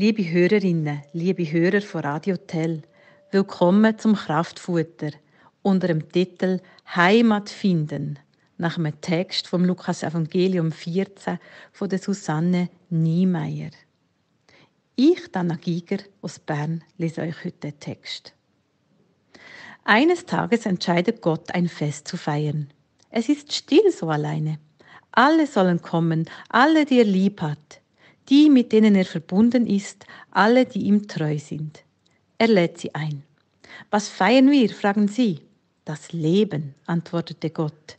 Liebe Hörerinnen, liebe Hörer von Radio Tell, willkommen zum Kraftfutter unter dem Titel Heimat finden nach einem Text vom Lukas Evangelium 14 von der Susanne Niemeyer. Ich, Dana Giger aus Bern, lese euch heute den Text. Eines Tages entscheidet Gott, ein Fest zu feiern. Es ist still so alleine. Alle sollen kommen, alle, die er lieb hat die, mit denen er verbunden ist, alle, die ihm treu sind. Er lädt sie ein. Was feiern wir? fragen sie. Das Leben, antwortete Gott.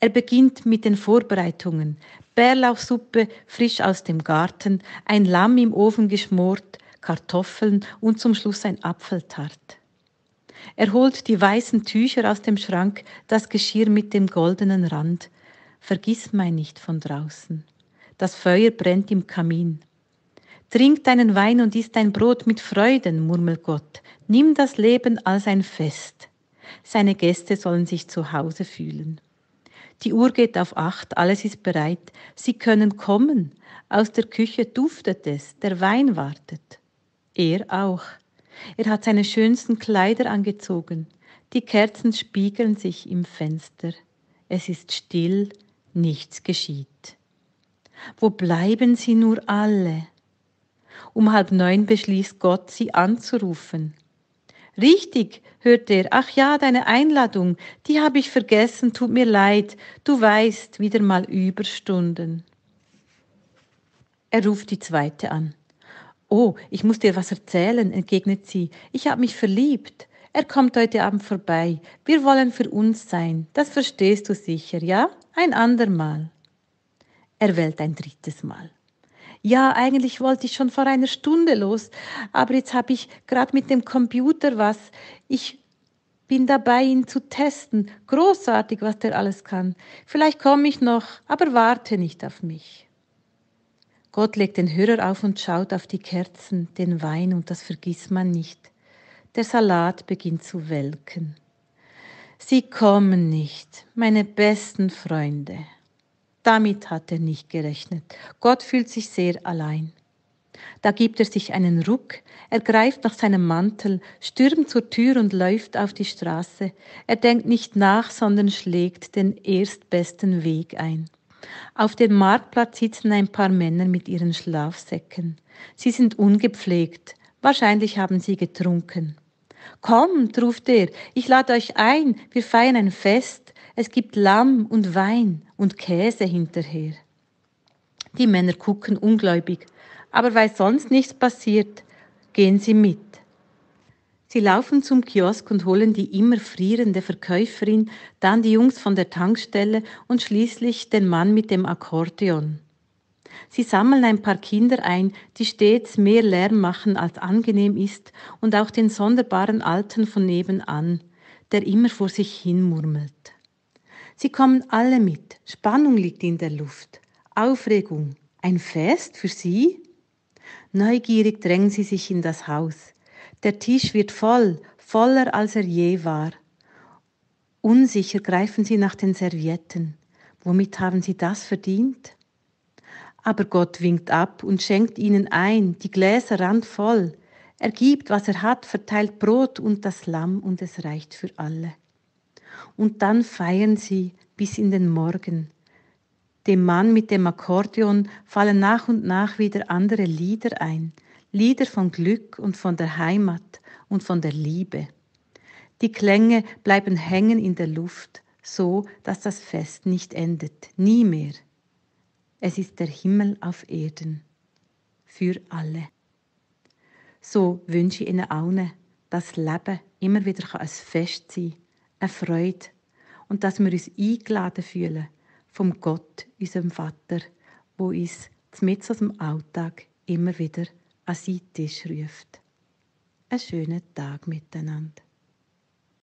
Er beginnt mit den Vorbereitungen. Bärlauchsuppe frisch aus dem Garten, ein Lamm im Ofen geschmort, Kartoffeln und zum Schluss ein Apfeltart. Er holt die weißen Tücher aus dem Schrank, das Geschirr mit dem goldenen Rand. Vergiss mein nicht von draußen das Feuer brennt im Kamin. Trink deinen Wein und iss dein Brot mit Freuden, murmelt Gott. Nimm das Leben als ein Fest. Seine Gäste sollen sich zu Hause fühlen. Die Uhr geht auf acht, alles ist bereit. Sie können kommen. Aus der Küche duftet es, der Wein wartet. Er auch. Er hat seine schönsten Kleider angezogen. Die Kerzen spiegeln sich im Fenster. Es ist still, nichts geschieht. Wo bleiben sie nur alle? Um halb neun beschließt Gott, sie anzurufen. Richtig, hört er, ach ja, deine Einladung, die habe ich vergessen, tut mir leid, du weißt, wieder mal Überstunden. Er ruft die zweite an. Oh, ich muss dir was erzählen, entgegnet sie, ich habe mich verliebt. Er kommt heute Abend vorbei. Wir wollen für uns sein. Das verstehst du sicher, ja? Ein andermal. Er wählt ein drittes Mal. Ja, eigentlich wollte ich schon vor einer Stunde los, aber jetzt habe ich gerade mit dem Computer was. Ich bin dabei, ihn zu testen. Großartig, was der alles kann. Vielleicht komme ich noch, aber warte nicht auf mich. Gott legt den Hörer auf und schaut auf die Kerzen, den Wein und das Vergissmann nicht. Der Salat beginnt zu welken. Sie kommen nicht, meine besten Freunde. Damit hat er nicht gerechnet. Gott fühlt sich sehr allein. Da gibt er sich einen Ruck, er greift nach seinem Mantel, stürmt zur Tür und läuft auf die Straße. Er denkt nicht nach, sondern schlägt den erstbesten Weg ein. Auf dem Marktplatz sitzen ein paar Männer mit ihren Schlafsäcken. Sie sind ungepflegt, wahrscheinlich haben sie getrunken. Kommt, ruft er, ich lade euch ein, wir feiern ein Fest. Es gibt Lamm und Wein und Käse hinterher. Die Männer gucken ungläubig, aber weil sonst nichts passiert, gehen sie mit. Sie laufen zum Kiosk und holen die immer frierende Verkäuferin, dann die Jungs von der Tankstelle und schließlich den Mann mit dem Akkordeon. Sie sammeln ein paar Kinder ein, die stets mehr Lärm machen, als angenehm ist, und auch den sonderbaren Alten von nebenan, der immer vor sich hin murmelt. Sie kommen alle mit. Spannung liegt in der Luft. Aufregung. Ein Fest für Sie? Neugierig drängen sie sich in das Haus. Der Tisch wird voll, voller als er je war. Unsicher greifen sie nach den Servietten. Womit haben sie das verdient? Aber Gott winkt ab und schenkt ihnen ein, die Gläser randvoll. Er gibt, was er hat, verteilt Brot und das Lamm und es reicht für alle. Und dann feiern sie bis in den Morgen. Dem Mann mit dem Akkordeon fallen nach und nach wieder andere Lieder ein, Lieder von Glück und von der Heimat und von der Liebe. Die Klänge bleiben hängen in der Luft, so dass das Fest nicht endet, nie mehr. Es ist der Himmel auf Erden, für alle. So wünsche ich Ihnen allen, dass das Leben immer wieder ein Fest sein kann eine Freude und dass wir uns eingeladen fühlen vom Gott, unserem Vater, wo uns mitten aus dem Alltag immer wieder an seinen Tisch ruft. Einen schönen Tag miteinander.